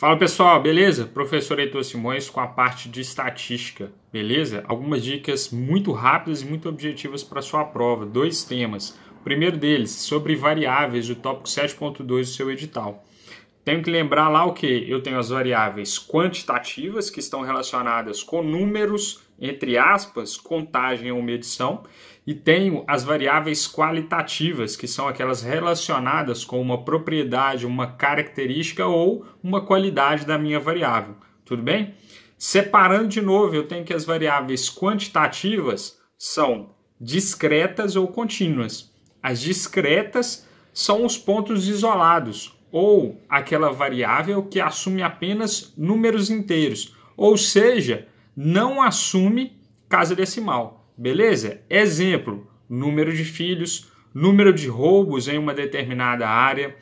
Fala pessoal, beleza? Professor Heitor Simões com a parte de estatística, beleza? Algumas dicas muito rápidas e muito objetivas para sua prova. Dois temas. O primeiro deles, sobre variáveis, do tópico 7.2 do seu edital. Tenho que lembrar lá o que? Eu tenho as variáveis quantitativas que estão relacionadas com números, entre aspas, contagem ou medição, e tenho as variáveis qualitativas, que são aquelas relacionadas com uma propriedade, uma característica ou uma qualidade da minha variável. Tudo bem? Separando de novo, eu tenho que as variáveis quantitativas são discretas ou contínuas. As discretas são os pontos isolados, ou aquela variável que assume apenas números inteiros, ou seja, não assume casa decimal. Beleza? Exemplo: número de filhos, número de roubos em uma determinada área,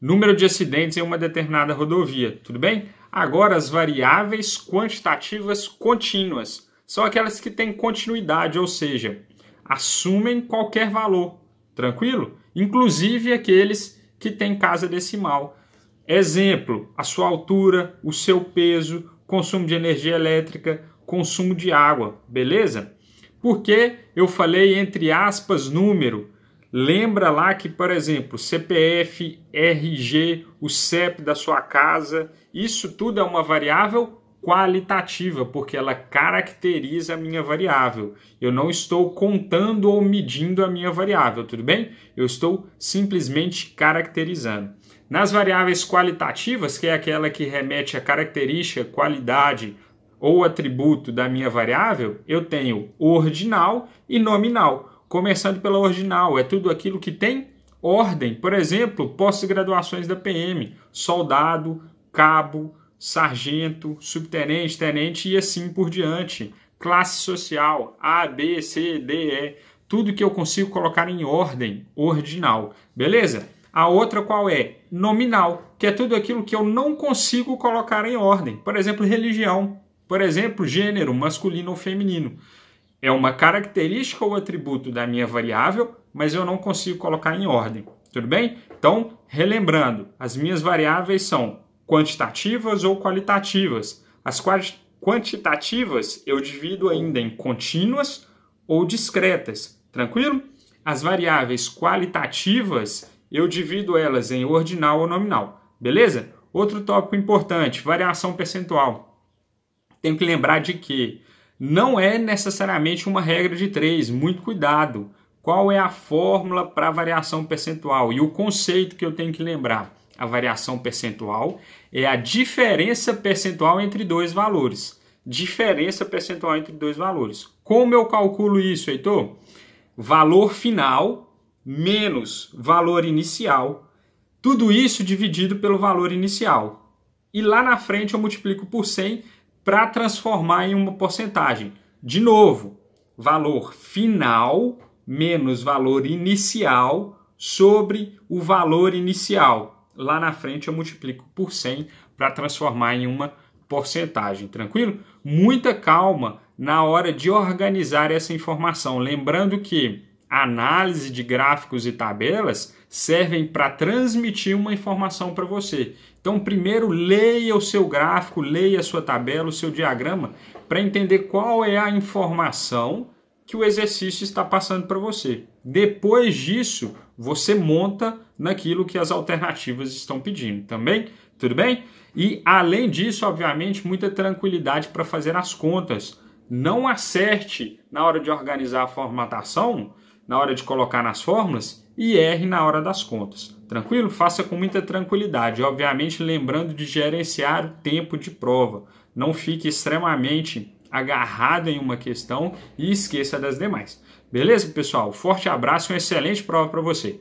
número de acidentes em uma determinada rodovia, tudo bem? Agora as variáveis quantitativas contínuas são aquelas que têm continuidade, ou seja, assumem qualquer valor, tranquilo? Inclusive aqueles que tem casa decimal. Exemplo: a sua altura, o seu peso, consumo de energia elétrica, consumo de água, beleza? Porque eu falei entre aspas número? Lembra lá que, por exemplo, CPF, RG, o CEP da sua casa, isso tudo é uma variável qualitativa, porque ela caracteriza a minha variável. Eu não estou contando ou medindo a minha variável, tudo bem? Eu estou simplesmente caracterizando. Nas variáveis qualitativas, que é aquela que remete à característica, qualidade ou atributo da minha variável, eu tenho ordinal e nominal. Começando pela ordinal, é tudo aquilo que tem ordem. Por exemplo, pós-graduações da PM, soldado, cabo, sargento, subtenente, tenente e assim por diante. Classe social, A, B, C, D, E, tudo que eu consigo colocar em ordem ordinal, beleza? A outra qual é? Nominal, que é tudo aquilo que eu não consigo colocar em ordem. Por exemplo, religião. Por exemplo, gênero, masculino ou feminino. É uma característica ou atributo da minha variável, mas eu não consigo colocar em ordem. Tudo bem? Então, relembrando, as minhas variáveis são quantitativas ou qualitativas. As quantitativas eu divido ainda em contínuas ou discretas, tranquilo? As variáveis qualitativas eu divido elas em ordinal ou nominal, beleza? Outro tópico importante, variação percentual. Tenho que lembrar de que não é necessariamente uma regra de três, muito cuidado. Qual é a fórmula para variação percentual e o conceito que eu tenho que lembrar? a variação percentual é a diferença percentual entre dois valores. Diferença percentual entre dois valores. Como eu calculo isso, Heitor? Valor final menos valor inicial. Tudo isso dividido pelo valor inicial. E lá na frente eu multiplico por 100 para transformar em uma porcentagem. De novo, valor final menos valor inicial sobre o valor inicial lá na frente eu multiplico por 100 para transformar em uma porcentagem, tranquilo? Muita calma na hora de organizar essa informação. Lembrando que análise de gráficos e tabelas servem para transmitir uma informação para você. Então, primeiro leia o seu gráfico, leia a sua tabela, o seu diagrama, para entender qual é a informação que o exercício está passando para você. Depois disso, você monta naquilo que as alternativas estão pedindo também, tá tudo bem? E além disso, obviamente, muita tranquilidade para fazer as contas. Não acerte na hora de organizar a formatação, na hora de colocar nas fórmulas e erre na hora das contas. Tranquilo? Faça com muita tranquilidade, obviamente lembrando de gerenciar o tempo de prova. Não fique extremamente agarrado em uma questão e esqueça das demais. Beleza, pessoal? Forte abraço e uma excelente prova para você.